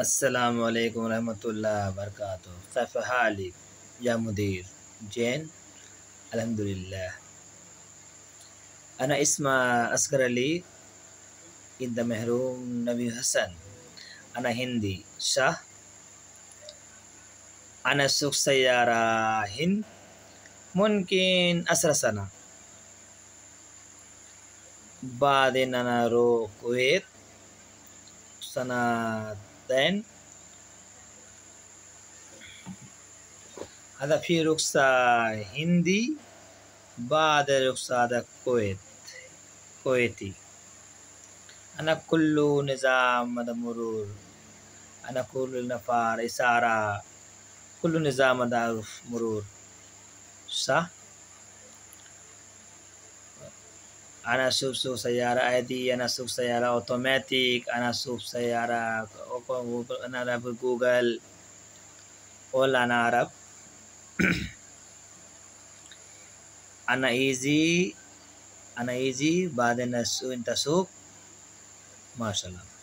السلام عليكم ورحمة الله وبركاته كيف حالك يا مدير جين الحمد لله أنا اسم أسكر علي إن مهروم نبي حسن أنا هندي شاه أنا سوق سيارة هند ممكن عشر سنة بعدين أنا رو الكويت سنة then هذا في رخصة هندي بعد رخصة هذا كويت كويتي أنا كل نظام هذا مرور أنا كل نفار إسارة كل نظام هذا مرور صح أنا سوق سوق سيارة عادي أنا سوق سيارة أوتوماتيك أنا سوق سيارة another for Google, all an Arab. أنا إيزي أنا إيزي بعدين السوق أنت سوق ما شاء الله